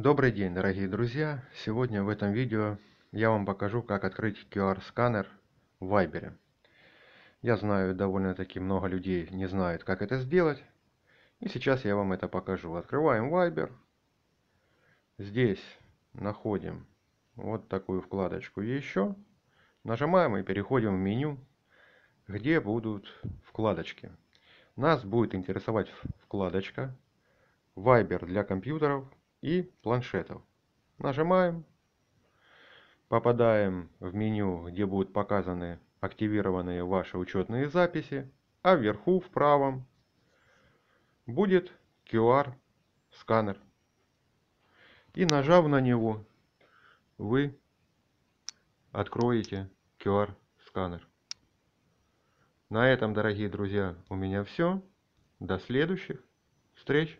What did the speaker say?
Добрый день, дорогие друзья! Сегодня в этом видео я вам покажу, как открыть QR-сканер в Viber. Я знаю, довольно-таки много людей не знают, как это сделать. И сейчас я вам это покажу. Открываем Viber. Здесь находим вот такую вкладочку «Еще». Нажимаем и переходим в меню, где будут вкладочки. Нас будет интересовать вкладочка Viber для компьютеров – и планшетов. Нажимаем, попадаем в меню, где будут показаны активированные ваши учетные записи, а вверху в правом будет QR-сканер. И нажав на него, вы откроете QR-сканер. На этом, дорогие друзья, у меня все. До следующих встреч!